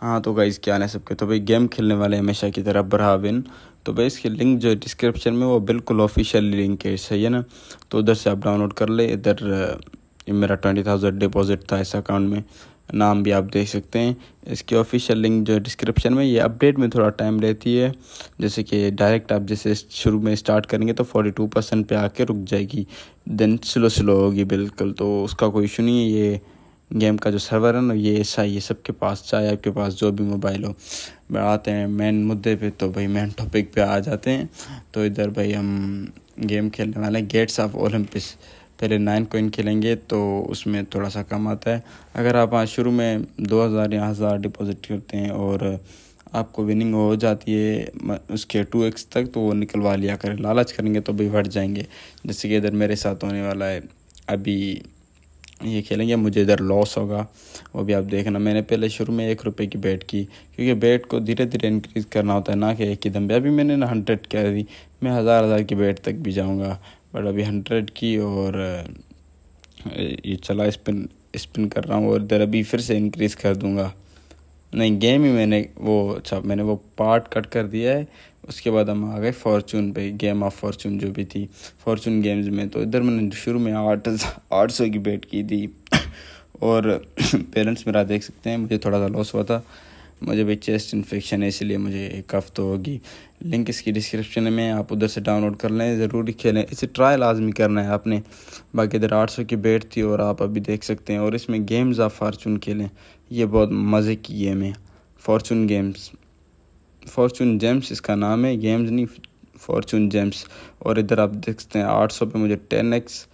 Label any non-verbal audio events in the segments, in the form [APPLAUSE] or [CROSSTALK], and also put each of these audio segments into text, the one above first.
हाँ तो गाइज़ क्या है सबके तो भाई गेम खेलने वाले हमेशा की तरह बरहाविन तो भाई इसके लिंक जो डिस्क्रिप्शन में वो बिल्कुल ऑफिशियल लिंक है सही है ना तो उधर से आप डाउनलोड कर ले इधर मेरा ट्वेंटी थाउजेंड डिपॉजिट था इस अकाउंट में नाम भी आप देख सकते हैं इसकी ऑफिशियल लिंक जो डिस्क्रिप्शन में ये अपडेट में थोड़ा टाइम रहती है जैसे कि डायरेक्ट आप जैसे शुरू में स्टार्ट करेंगे तो फोर्टी टू परसेंट पर आके रुक जाएगी देन स्लो स्लो होगी बिल्कुल तो उसका कोई इशू नहीं है ये गेम का जो सर्वर है ना ये ऐसा ये सब के पास चाहे आपके पास जो भी मोबाइल हो आते हैं मेन मुद्दे पे तो भाई मेन टॉपिक पे आ जाते हैं तो इधर भाई हम गेम खेलने वाले हैं गेट्स ऑफ ओलंपिस पहले नाइन कोइन खेलेंगे तो उसमें थोड़ा सा कम आता है अगर आप आज शुरू में दो हज़ार या हज़ार डिपॉज़िट करते हैं और आपको विनिंग हो जाती है उसके टू एक्स तक तो वो निकलवा लिया करें लालच करेंगे तो भी बढ़ जाएंगे जैसे कि इधर मेरे साथ होने वाला है अभी ये खेलेंगे मुझे इधर लॉस होगा वो भी आप देखना मैंने पहले शुरू में एक रुपये की बेट की क्योंकि बेट को धीरे धीरे इंक्रीज़ करना होता है ना कि एक ही दम अभी मैंने ना हंड्रेड कह दी मैं हज़ार हज़ार की बेट तक भी जाऊँगा बट अभी हंड्रेड की और ये चला स्पिन स्पिन कर रहा हूँ और इधर अभी फिर से इंक्रीज़ कर दूँगा नहीं गेम ही मैंने वो अच्छा मैंने वो पार्ट कट कर दिया है उसके बाद हम आ गए फॉर्चून पे गेम ऑफ फॉर्चून जो भी थी फॉर्चून गेम्स में तो इधर मैंने शुरू में आठ आठ सौ की बेट की थी [COUGHS] और पेरेंट्स [COUGHS] मेरा देख सकते हैं मुझे थोड़ा सा लॉस हुआ था मुझे भी चेस्ट इन्फेक्शन है इसलिए मुझे एक हफ्त तो होगी लिंक इसकी डिस्क्रिप्शन में आप उधर से डाउनलोड कर लें जरूरी खेलें इसे ट्रायल लाजमी करना है आपने बाकी इधर आठ सौ की बेट थी और आप अभी देख सकते हैं और इसमें गेम्स आप फार्चून खेलें ये बहुत मज़े की गेम है फॉर्चून गेम्स फॉर्चून जेम्स इसका नाम है गेम्स नहीं फॉर्चून जेम्स और इधर आप देख सकते हैं आठ सौ मुझे ten x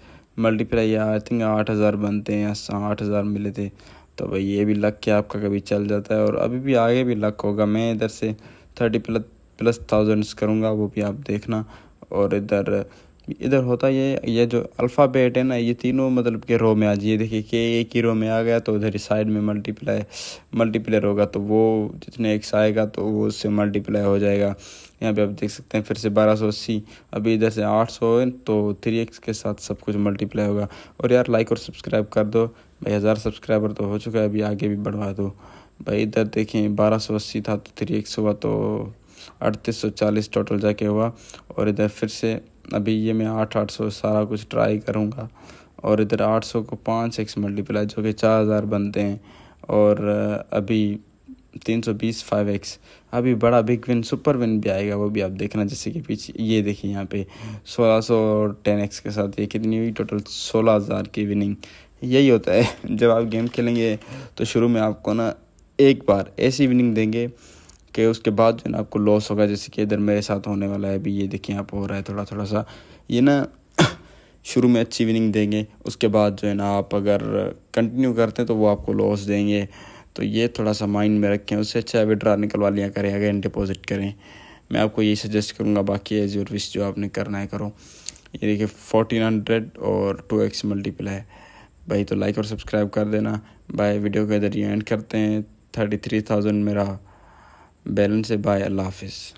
multiply I think आठ हज़ार बनते हैं या आठ हज़ार मिले थे तो भाई ये भी लक के आपका कभी चल जाता है और अभी भी आगे भी लक होगा मैं इधर से थर्टी प्लस प्लस थाउजेंड्स करूँगा वो भी आप देखना और इधर इधर होता ये ये जो अल्फ़ाबेट है ना ये तीनों मतलब के रो में आ जाइए देखिए के एक ही रो में आ गया तो उधर साइड में मल्टीप्लाई मल्टीप्लेयर होगा तो वो जितने एक आएगा तो वो उससे मल्टीप्लाई हो जाएगा यहाँ पे आप देख सकते हैं फिर से बारह सौ अस्सी अभी इधर से आठ सौ तो थ्री एक्स के साथ सब कुछ मल्टीप्लाई होगा और यार लाइक और सब्सक्राइब कर दो भाई हज़ार सब्सक्राइबर तो हो चुका है अभी आगे भी बढ़वा दो भाई इधर देखें बारह सौ अस्सी था तो थ्री एक्स हुआ तो अड़तीस सौ चालीस टोटल जाके हुआ और इधर फिर से अभी ये मैं आठ आठ सौ सारा कुछ ट्राई करूँगा और इधर आठ सौ को पाँच एक्स मल्टीप्लाई जो कि चार हज़ार बनते हैं और अभी तीन सौ बीस फाइव एक्स अभी बड़ा बिग विन सुपर विन भी आएगा वो भी आप देखना जैसे कि पीछे ये देखिए यहाँ पे सोलह सौ और टेन एक्स के साथ ये कितनी हुई टोटल सोलह हज़ार की विनिंग यही होता है जब आप गेम खेलेंगे तो शुरू में आपको ना एक बार ऐसी विनिंग देंगे कि उसके बाद जो ना आपको लॉस होगा जैसे कि इधर मेरे साथ होने वाला है अभी ये देखिए आप हो रहा है थोड़ा थोड़ा सा ये ना [COUGHS] शुरू में अच्छी विनिंग देंगे उसके बाद जो है ना आप अगर कंटिन्यू करते हैं तो वो आपको लॉस देंगे तो ये थोड़ा सा माइंड में रखें उससे अच्छा विड्रा निकलवा लिया करें इन डिपॉजिट करें मैं आपको यही सजेस्ट करूँगा बाकी एज योर विश जो आपने करना है करो ये देखिए फोर्टीन हंड्रेड और टू एक्स मल्टीपल है भाई तो लाइक और सब्सक्राइब कर देना भाई वीडियो के इधर ये एंड करते हैं थर्टी थ्री थाउजेंड मेरा बैलेंस है बाय अल्लाह हाफिज़